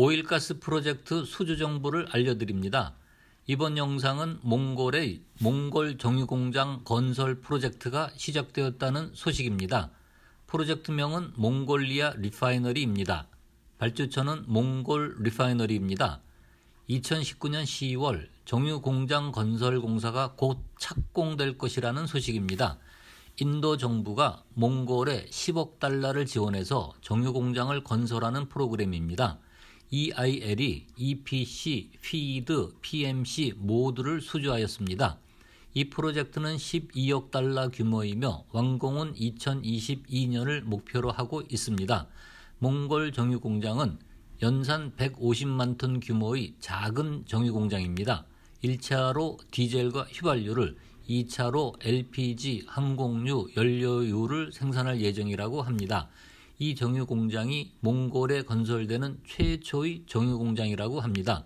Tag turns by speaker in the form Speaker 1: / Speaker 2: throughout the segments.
Speaker 1: 오일가스 프로젝트 수주 정보를 알려드립니다. 이번 영상은 몽골의 몽골 정유공장 건설 프로젝트가 시작되었다는 소식입니다. 프로젝트명은 몽골리아 리파이너리입니다. 발주처는 몽골 리파이너리입니다. 2019년 1 2월 정유공장 건설공사가 곧 착공될 것이라는 소식입니다. 인도 정부가 몽골에 10억 달러를 지원해서 정유공장을 건설하는 프로그램입니다. EIL이 EPC, FEED, PMC 모두를 수주하였습니다. 이 프로젝트는 12억 달러 규모이며 완공은 2022년을 목표로 하고 있습니다. 몽골 정유 공장은 연산 150만 톤 규모의 작은 정유 공장입니다. 1차로 디젤과 휘발유를 2차로 LPG, 항공유, 연료유를 생산할 예정이라고 합니다. 이 정유 공장이 몽골에 건설되는 최초의 정유 공장이라고 합니다.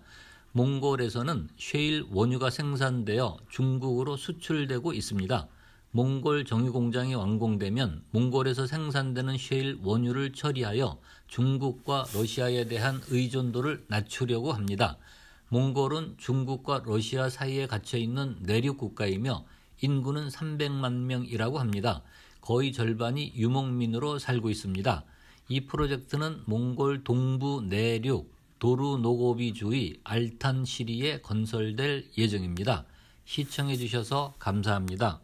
Speaker 1: 몽골에서는 쉐일 원유가 생산되어 중국으로 수출되고 있습니다. 몽골 정유 공장이 완공되면 몽골에서 생산되는 쉐일 원유를 처리하여 중국과 러시아에 대한 의존도를 낮추려고 합니다. 몽골은 중국과 러시아 사이에 갇혀 있는 내륙 국가이며 인구는 300만 명이라고 합니다. 거의 절반이 유목민으로 살고 있습니다. 이 프로젝트는 몽골 동부 내륙 도루 노고비 주의 알탄 시리에 건설될 예정입니다. 시청해 주셔서 감사합니다.